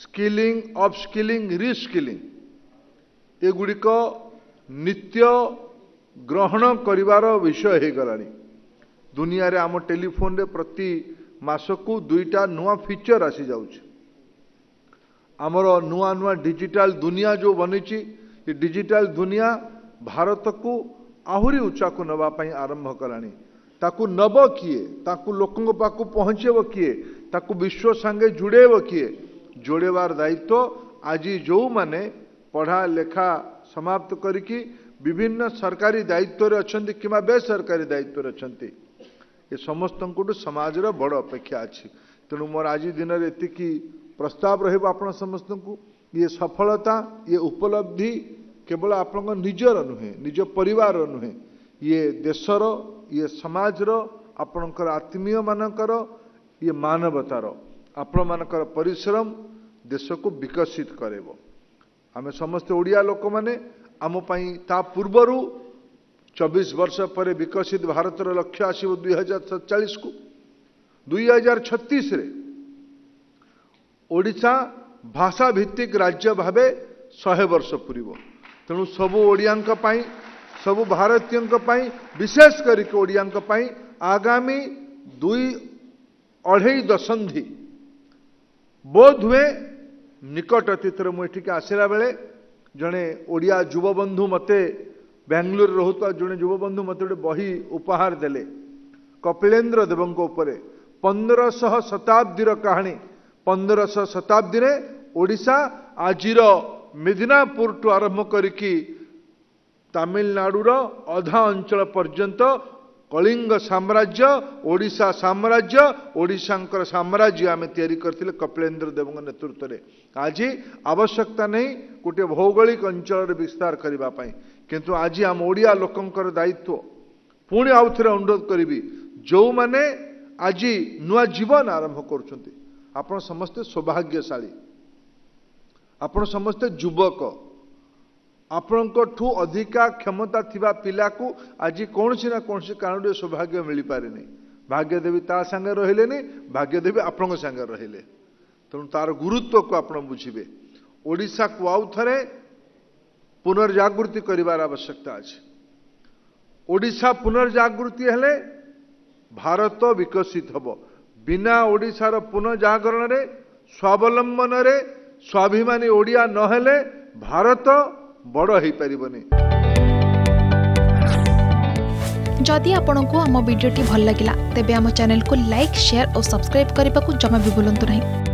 skilling upskilling reskilling ଏଗୁଡ଼ିକ ନିତ୍ୟ ଗ୍ରହଣ କରିବାର ବିଷୟ ହୋଇଗଲାଣି ଦୁନିଆରେ ଆମ ଟେଲିଫୋନରେ ପ୍ରତି ମାସକୁ ଦୁଇଟା ନୂଆ ଫିଚର ଆସିଯାଉଛି ଆମର ନୂଆ ନୂଆ ଡିଜିଟାଲ ଦୁନିଆ ଯେଉଁ ବନିଛି ଏ ଡିଜିଟାଲ ଦୁନିଆ ଭାରତକୁ ଆହୁରି ଉଚ୍ଚାକୁ ନେବା ପାଇଁ ଆରମ୍ଭ କଲାଣି ତାକୁ ନେବ କିଏ ତାକୁ ଲୋକଙ୍କ ପାଖକୁ ପହଞ୍ଚାଇବ କିଏ ତାକୁ ବିଶ୍ୱ ସାଙ୍ଗେ ଯୋଡ଼ାଇବ କିଏ જોડેવાર ଦାୟିତ୍ୱ ଆଜି ଯେଉଁମାନେ ପଢ଼ାଲେଖା ସମାପ୍ତ କରିକି ବିଭିନ୍ନ ସରକାରୀ ଦାୟିତ୍ୱରେ ଅଛନ୍ତି କିମ୍ବା ବେସରକାରୀ ଦାୟିତ୍ୱରେ ଅଛନ୍ତି ଏ ସମସ୍ତଙ୍କଠୁ ସମାଜର ବଡ଼ ଅପେକ୍ଷା ଅଛି ତେଣୁ ମୋର ଆଜି ଦିନରେ ଏତିକି ପ୍ରସ୍ତାବ ରହିବ ଆପଣ ସମସ୍ତଙ୍କୁ ଇଏ ସଫଳତା ଇଏ ଉପଲବ୍ଧି କେବଳ ଆପଣଙ୍କ ନିଜର ନୁହେଁ ନିଜ ପରିବାରର ନୁହେଁ ଇଏ ଦେଶର ଇଏ ସମାଜର ଆପଣଙ୍କର ଆତ୍ମୀୟମାନଙ୍କର ଇଏ ମାନବତାର ଆପଣମାନଙ୍କର ପରିଶ୍ରମ ଦେଶକୁ ବିକଶିତ କରେଇବ ଆମେ ସମସ୍ତେ ଓଡ଼ିଆ ଲୋକମାନେ ଆମ ପାଇଁ ତା ପୂର୍ବରୁ ଚବିଶ ବର୍ଷ ପରେ ବିକଶିତ ଭାରତର ଲକ୍ଷ୍ୟ ଆସିବ ଦୁଇ ହଜାର ସତଚାଳିଶକୁ ଦୁଇ ହଜାର ଛତିଶରେ ଓଡ଼ିଶା ଭାଷା ଭିତ୍ତିକ ରାଜ୍ୟ ଭାବେ ଶହେ ବର୍ଷ ପୁରିବ ତେଣୁ ସବୁ ଓଡ଼ିଆଙ୍କ ପାଇଁ ସବୁ ଭାରତୀୟଙ୍କ ପାଇଁ ବିଶେଷ କରିକି ଓଡ଼ିଆଙ୍କ ପାଇଁ ଆଗାମୀ ଦୁଇ ଅଢ଼େଇ ଦଶନ୍ଧି ବୋଧ ହୁଏ ନିକଟ ଅତୀତରେ ମୁଁ ଏଠିକି ଆସିଲା ବେଳେ ଜଣେ ଓଡ଼ିଆ ଯୁବବନ୍ଧୁ ମୋତେ ବାଙ୍ଗାଲୋରରେ ରହୁଥିବା ଜଣେ ଯୁବବନ୍ଧୁ ମୋତେ ଗୋଟେ ବହି ଉପହାର ଦେଲେ କପିଳେନ୍ଦ୍ର ଦେବଙ୍କ ଉପରେ ପନ୍ଦରଶହ ଶତାବ୍ଦୀର କାହାଣୀ ପନ୍ଦରଶହ ଶତାବ୍ଦୀରେ ଓଡ଼ିଶା ଆଜିର ମିଦିନାପୁରଠୁ ଆରମ୍ଭ କରିକି ତାମିଲନାଡ଼ୁର ଅଧା ଅଞ୍ଚଳ ପର୍ଯ୍ୟନ୍ତ କଳିଙ୍ଗ ସାମ୍ରାଜ୍ୟ ଓଡ଼ିଶା ସାମ୍ରାଜ୍ୟ ଓଡ଼ିଶାଙ୍କର ସାମ୍ରାଜ୍ୟ ଆମେ ତିଆରି କରିଥିଲେ କପିଳେନ୍ଦ୍ର ଦେବଙ୍କ ନେତୃତ୍ୱରେ ଆଜି ଆବଶ୍ୟକତା ନେଇ ଗୋଟିଏ ଭୌଗୋଳିକ ଅଞ୍ଚଳରେ ବିସ୍ତାର କରିବା ପାଇଁ କିନ୍ତୁ ଆଜି ଆମ ଓଡ଼ିଆ ଲୋକଙ୍କର ଦାୟିତ୍ୱ ପୁଣି ଆଉଥରେ ଅନୁରୋଧ କରିବି ଯେଉଁମାନେ ଆଜି ନୂଆ ଜୀବନ ଆରମ୍ଭ କରୁଛନ୍ତି ଆପଣ ସମସ୍ତେ ସୌଭାଗ୍ୟଶାଳୀ ଆପଣ ସମସ୍ତେ ଯୁବକ ଆପଣଙ୍କଠୁ ଅଧିକା କ୍ଷମତା ଥିବା ପିଲାକୁ ଆଜି କୌଣସି ନା କୌଣସି କାରଣରୁ ସୌଭାଗ୍ୟ ମିଳିପାରେନି ଭାଗ୍ୟଦେବୀ ତା ସାଙ୍ଗରେ ରହିଲେନି ଭାଗ୍ୟଦେବୀ ଆପଣଙ୍କ ସାଙ୍ଗରେ ରହିଲେ ତେଣୁ ତାର ଗୁରୁତ୍ୱକୁ ଆପଣ ବୁଝିବେ ଓଡ଼ିଶାକୁ ଆଉ ଥରେ ପୁନର୍ଜାଗୃତି କରିବାର ଆବଶ୍ୟକତା ଅଛି ଓଡ଼ିଶା ପୁନର୍ଜାଗୃତି ହେଲେ ଭାରତ ବିକଶିତ ହେବ ବିନା ଓଡ଼ିଶାର ପୁନଃଜାଗରଣରେ ସ୍ୱାବଲମ୍ବନରେ ସ୍ୱାଭିମାନୀ ଓଡ଼ିଆ ନହେଲେ ଭାରତ ବଡ଼ ହୋଇପାରିବନି ଯଦି ଆପଣଙ୍କୁ ଆମ ଭିଡ଼ିଓଟି ଭଲ ଲାଗିଲା ତେବେ ଆମ ଚ୍ୟାନେଲକୁ ଲାଇକ୍ ସେୟାର ଓ ସବସ୍କ୍ରାଇବ୍ କରିବାକୁ ଜମା ବି ଭୁଲନ୍ତୁ ନାହିଁ